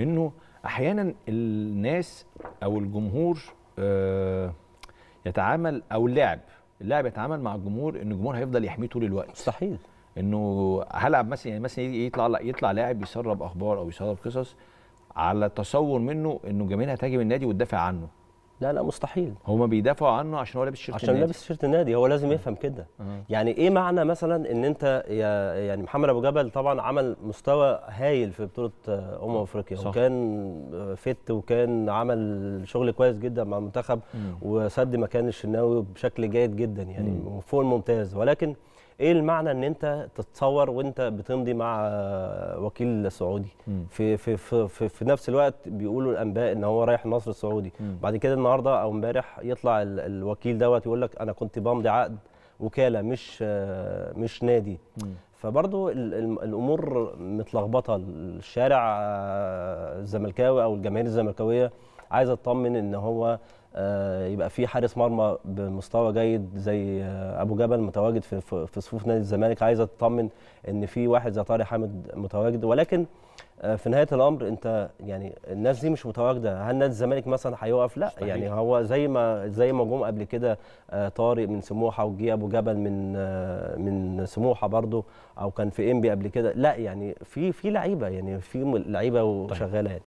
انه احيانا الناس او الجمهور آه، يتعامل او اللاعب اللاعب يتعامل مع الجمهور ان الجمهور هيفضل يحميه طول الوقت مستحيل انه هلعب مثلا يعني مثلا يطلع يطلع لاعب يسرب اخبار او يسرب قصص على تصور منه انه جميل هتهاجم النادي وتدافع عنه لا لا مستحيل هما بيدافعوا عنه عشان هو لابس شيرت عشان لابس شيرت النادي هو لازم يفهم كده آه. يعني ايه معنى مثلا ان انت يعني محمد ابو جبل طبعا عمل مستوى هايل في بطوله آه، امم افريقيا صح. وكان آه، فت وكان عمل شغل كويس جدا مع المنتخب وسد مكان الشناوي بشكل جيد جدا يعني فوق الممتاز ولكن ايه المعنى ان انت تتصور وانت بتمضي مع وكيل سعودي في, في في في, في نفس الوقت بيقولوا الانباء ان هو رايح النصر السعودي مم. بعد كده النهارده او امبارح يطلع الوكيل دوت يقول لك انا كنت بمضي عقد وكاله مش مش نادي م. فبرضه الامور متلخبطه الشارع آه، الزملكاوي او الجماهير الزملكاويه عايزه تطمن ان هو آه، يبقى في حارس مرمى بمستوى جيد زي آه، ابو جبل متواجد في في صفوف نادي الزمالك عايزه تطمن ان في واحد زي طارق حامد متواجد ولكن آه، في نهايه الامر انت يعني الناس دي مش متواجده هل نادي الزمالك مثلا هيقف لا مستحيل. يعني هو زي ما زي ما جم قبل كده طارق من سموحه وجي ابو جبل من من سموحه برضو او كان في انبي قبل كده لا يعني في في لعيبه يعني في لعيبه طيب. وشغاله يعني